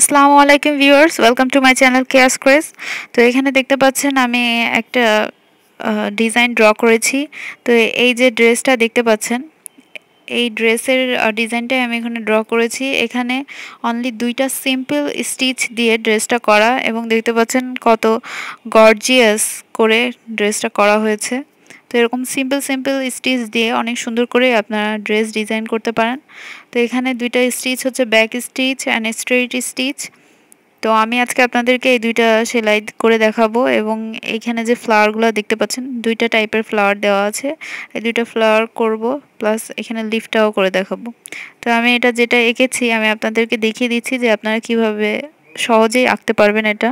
আসসালামু আলাইকুম viewers welcome to my channel কেয়াস ক্রেস তো এখানে দেখতে পাচ্ছেন আমি একটা ডিজাইন ড্র করেছি তো এই যে ড্রেসটা দেখতে পাচ্ছেন এই ড্রেসের ডিজাইনটাই আমি এখানে ড্র করেছি এখানে অনলি দুইটা সিম্পল স্টিচ দিয়ে ড্রেসটা করা এবং দেখতে পাচ্ছেন কত গর্জিয়াস করে ড্রেসটা করা হয়েছে তো এরকম সিম্পল সিম্পল স্টিচ দিয়ে অনেক সুন্দর করে আপনারা ড্রেস ডিজাইন করতে পারেন তো এখানে দুইটা স্টিচ হচ্ছে back stitch and straight stitch তো আমি আজকে আপনাদেরকে এই দুইটা সেলাই করে দেখাবো এবং এখানে যে ফ্লাওয়ারগুলো দেখতে পাচ্ছেন দুইটা টাইপের ফ্লাওয়ার দেওয়া আছে এই দুইটা ফ্লাওয়ার করব প্লাস এখানে লিফটাও করে দেখাবো তো আমি এটা যেটা এঁকেছি আমি আপনাদেরকে দেখিয়ে দিচ্ছি যে আপনারা কিভাবে সহজেই আঁকতে পারবেন এটা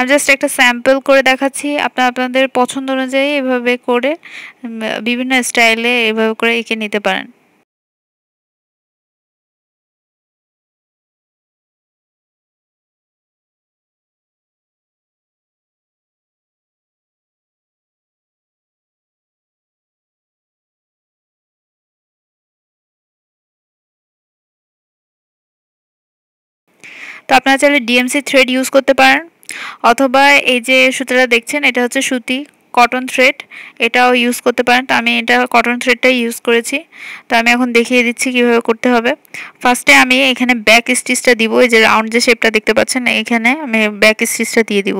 আমি জাস্ট একটা স্যাম্পল করে দেখাচ্ছি আপনারা আপনাদের পছন্দ অনুযায়ী এভাবে করে বিভিন্ন স্টাইলে এভাবে করে এঁকে নিতে পারেন তো আপনারা চাইলে ডিএমসি থ্রেড ইউজ করতে পারেন অথবা এই যে সুতোটা দেখছেন এটা হচ্ছে সুতি কটন থ্রেড এটাও ইউজ করতে পারেন তো আমি এটা কটন থ্রেডটাই ইউজ করেছি তো আমি এখন দেখিয়ে দিচ্ছি কিভাবে করতে হবে ফার্স্টে আমি এখানে ব্যাক স্টিচটা দিব এই যে রাউন্ড যে শেপটা দেখতে পাচ্ছেন এখানে আমি ব্যাক স্টিচটা দিয়ে দিব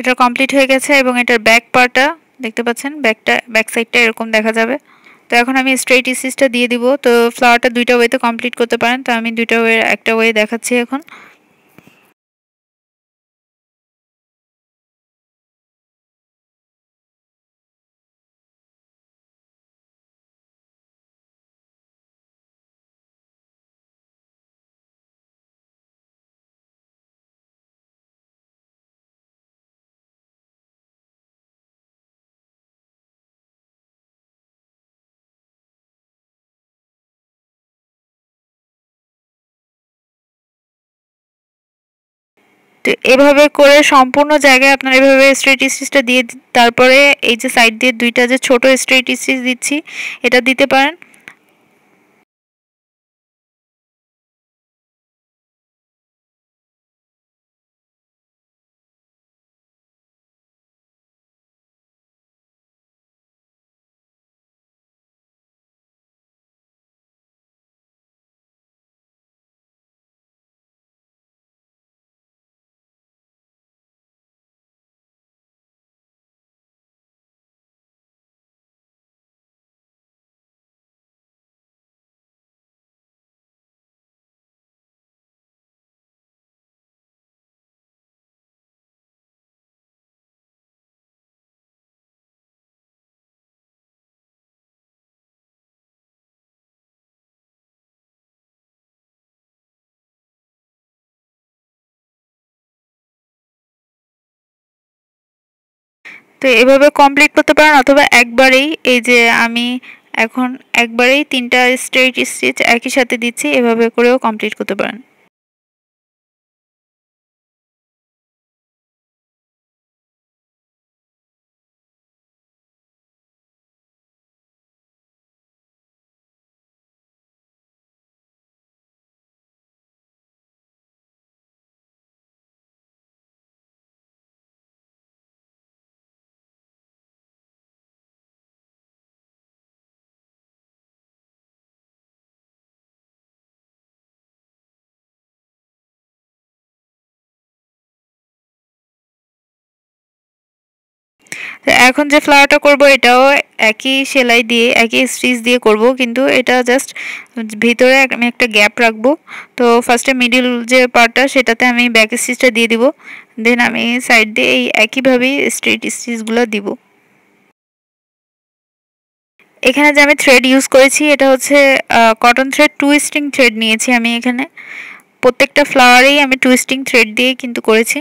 এটা কমপ্লিট হয়ে গেছে এবং এটার ব্যাক পার্টটা দেখতে পাচ্ছেন ব্যাকটা ব্যাক সাইডটা এরকম দেখা যাবে তো এখন আমি স্ট্রেট ইসিসটা দিয়ে দিব তো ফ্লাওয়ারটা দুইটা ওয়েতে কমপ্লিট করতে পারেন তো আমি দুইটা ওয়ে একটা ওয়ে দেখাচ্ছি এখন তো এভাবে করে সম্পূর্ণ জায়গায় আপনারা এভাবে স্ট্রেট স্টিচটা দিয়ে তারপরে এই যে সাইড দিয়ে দুইটা যে ছোট স্ট্রেট স্টিচ দিচ্ছি এটা দিতে পারেন তো এভাবে কমপ্লিট করতে পারেন অথবা একবারেই এই যে আমি এখন একবারেই তিনটা স্ট্রেট স্টিচ একই সাথে দিচ্ছি এভাবে করেও কমপ্লিট করতে পারেন এখন যে ফ্লাওয়ারটা করব এটাও একই সেলাই দিয়ে একই স্টিচ দিয়ে করব কিন্তু এটা জাস্ট ভিতরে আমি একটা গ্যাপ রাখবো তো ফার্স্টে মিডিল যে পার্টটা সেটাতে আমি ব্যাক স্টিচটা দিয়ে দিব দেন আমি সাইড দিয়ে এই একইভাবেই স্ট্রেট স্টিচগুলো দিব এখানে যে আমি থ্রেড ইউজ করেছি এটা হচ্ছে cotton thread two string thread নিয়েছি আমি এখানে প্রত্যেকটা ফ্লাওয়ারেই আমি টু স্টিং থ্রেড দিয়ে কিন্তু করেছি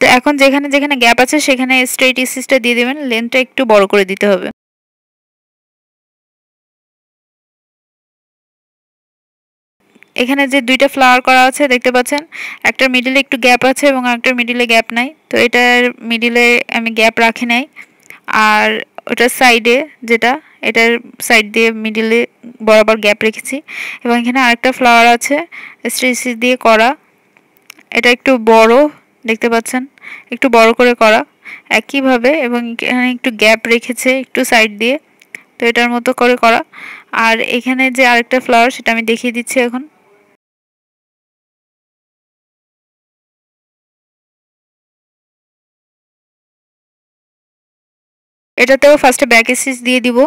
তো এখন যেখানে যেখানে গ্যাপ আছে সেখানে স্ট্রেট ইসিসটা দিয়ে দেবেন লেন্থটা একটু বড় করে দিতে হবে এখানে যে দুইটা ফ্লাওয়ার করা আছে দেখতে পাচ্ছেন একটার মিডিলে একটু গ্যাপ আছে এবং একটার মিডিলে গ্যাপ নাই তো এটার মিডিলে আমি গ্যাপ রাখি নাই আর ওটার সাইডে যেটা এটার সাইড দিয়ে মিডিলে বরাবর গ্যাপ রেখেছি এবং এখানে আরেকটা ফ্লাওয়ার আছে স্ট্রেসিস দিয়ে করা এটা একটু বড় দেখতে পাচ্ছেন একটু বড় করে করা একইভাবে এবং এখানে একটু গ্যাপ রেখেছে একটু সাইড দিয়ে তো এটার মতো করে করা আর এখানে যে আরেকটা ফ্লাওয়ার সেটা আমি দেখিয়ে দিচ্ছি এখন এটাতেও ফার্স্টে ব্যাক স্টিচ দিয়ে দিব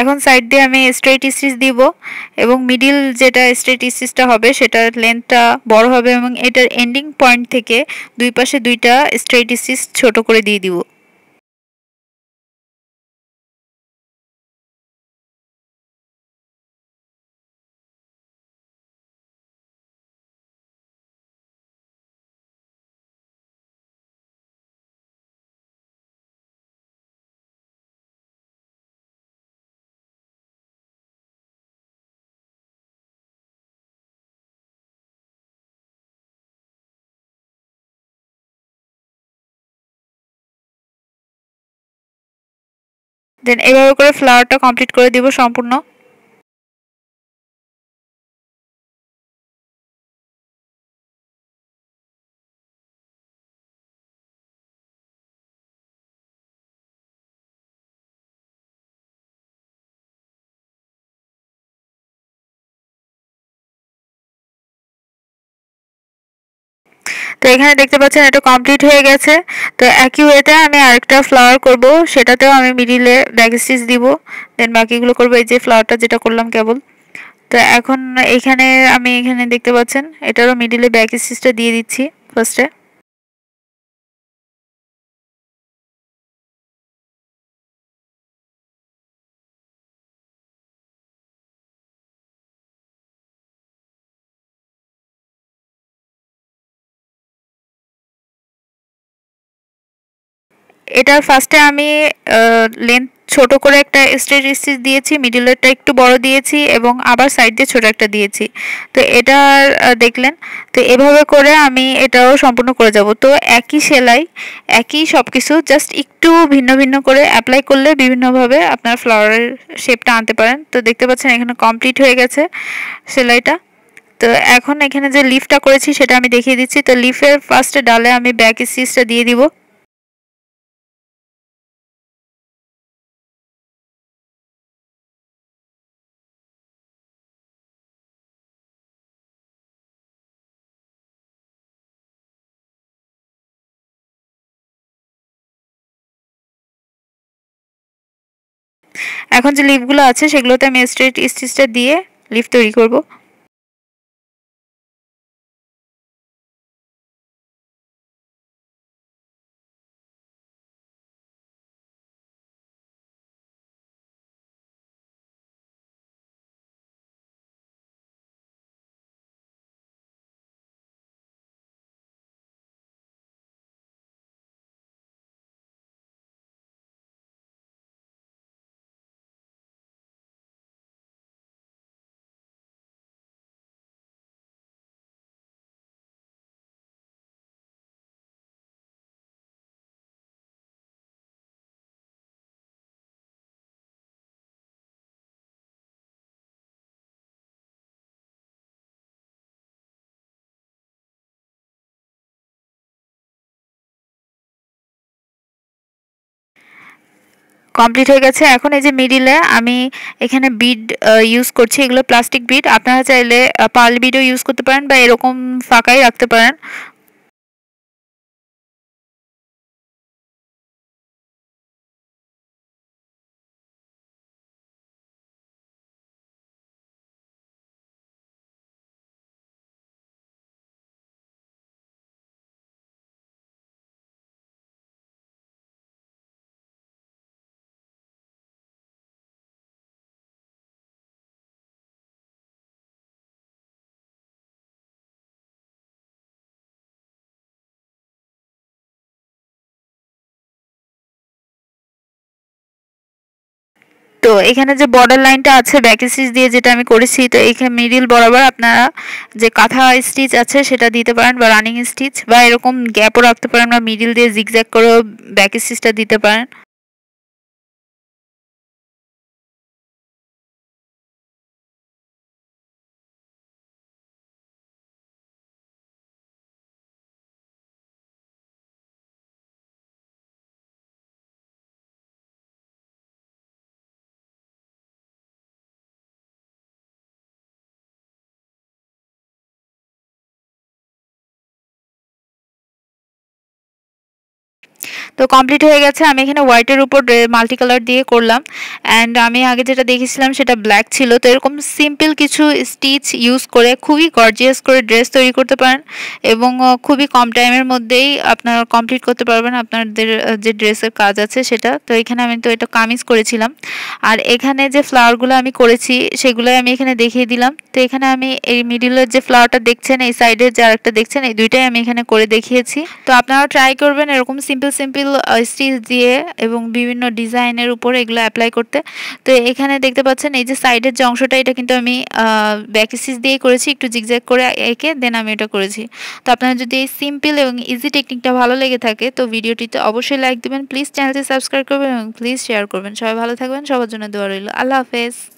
এখন সাইড দিয়ে আমি স্ট্রেট স্টিচ দিব এবং মিডিল যেটা স্ট্রেট স্টিচটা হবে সেটার লেন্থটা বড় হবে এবং এটার এন্ডিং পয়েন্ট থেকে দুই পাশে দুইটা স্ট্রেট স্টিচ ছোট করে দিয়ে দিব দেন এভাবে করে ফ্লাওয়ারটা কমপ্লিট করে দিব সম্পূর্ণ এখানে দেখতে পাচ্ছেন এটা কমপ্লিট হয়ে গেছে তো একই ওয়েতে আমি আরেকটা ফ্লাওয়ার করব সেটাতেও আমি মিডিলে ব্যাক স্টিচ দিব দেন বাকিগুলো করবো এই যে ফ্লাওয়ারটা যেটা করলাম কেবল তো এখন এখানে আমি এখানে দেখতে পাচ্ছেন এটারও মিডিলে ব্যাক স্টিচটা দিয়ে দিচ্ছি ফার্স্টে এটা ফার্স্টে আমি লেন্থ ছোট করে একটা স্ট্রেট স্টিচ দিয়েছি মিডিলেরটা একটু বড় দিয়েছি এবং আবার সাইড দিয়ে ছোট একটা দিয়েছি তো এটা দেখলেন তো এভাবে করে আমি এটাও সম্পূর্ণ করে যাব তো একই সেলাই একই সব কিছু জাস্ট একটু ভিন্ন ভিন্ন করে অ্যাপ্লাই করলে বিভিন্নভাবে আপনার ফ্লাওয়ারের শেপটা আনতে পারেন তো দেখতে পাচ্ছেন এখানে কমপ্লিট হয়ে গেছে সেলাইটা তো এখন এখানে যে লিফটা করেছি সেটা আমি দেখিয়ে দিচ্ছি তো লিফের ফার্স্টে ডালে আমি ব্যাক স্টিচটা দিয়ে দিব এখন যে লিফগুলো আছে সেগুলোতে আমি স্ট্রেট স্টিচটা দিয়ে লিফ তৈরি করব কমপ্লিট হয়ে গেছে এখন এই যে মিডিলে আমি এখানে বিড ইউজ করছি এগুলো প্লাস্টিক বিড আপনারা চাইলে পাল বিডও ইউজ করতে পারেন বা এরকম ফাঁকাই রাখতে পারেন তো এখানে যে বর্ডার লাইনটা আছে ব্যাক স্টিচ দিয়ে যেটা আমি করেছি তো এখানে মিডিল বরাবর আপনারা যে কাঁথা স্টিচ আছে সেটা দিতে পারেন বা রানিং স্টিচ বা এরকম গ্যাপও রাখতে পারেন বা মিডিল দিয়ে জিগজ্যাগ করেও ব্যাক স্টিচটা দিতে পারেন তো কমপ্লিট হয়ে গেছে আমি এখানে হোয়াইটের উপর মাল্টি কালার দিয়ে করলাম অ্যান্ড আমি আগে যেটা দেখেছিলাম সেটা ব্ল্যাক ছিল তো এরকম সিম্পল কিছু স্টিচ ইউজ করে খুবই গর্জিয়াস করে ড্রেস তৈরি করতে পারেন এবং খুবই কম টাইমের মধ্যেই আপনারা কমপ্লিট করতে পারবেন আপনাদের যে ড্রেসের কাজ আছে সেটা তো এখানে আমি তো এটা কামিজ করেছিলাম আর এখানে যে ফ্লাওয়ারগুলো আমি করেছি সেগুলোই আমি এখানে দেখিয়ে দিলাম তো এখানে আমি এই মিডিলের যে ফ্লাওয়ারটা দেখছেন এই সাইডের যে আরেকটা দেখছেন এই দুইটাই আমি এখানে করে দেখিয়েছি তো আপনারা ট্রাই করবেন এরকম সিম্পল সিম্পল স্টিল স্টিল দিয়ে এবং বিভিন্ন ডিজাইনের উপর এগুলো অ্যাপ্লাই করতে তো এখানে দেখতে পাচ্ছেন এই যে সাইডের যে অংশটা এটা কিন্তু আমি ব্যাক স্টিচ দিয়ে করেছি একটু জিগজ্যাগ করে এঁকে দেন আমি এটা করেছি তো আপনারা যদি এই সিম্পল এবং ইজি টেকনিকটা ভালো লেগে থাকে তো ভিডিওটিতে অবশ্যই লাইক দেবেন প্লিজ চ্যানেলটি সাবস্ক্রাইব করবেন এবং প্লিজ শেয়ার করবেন সবাই ভালো থাকবেন সবার জন্য দোয়া রইল আল্লাহ হাফেজ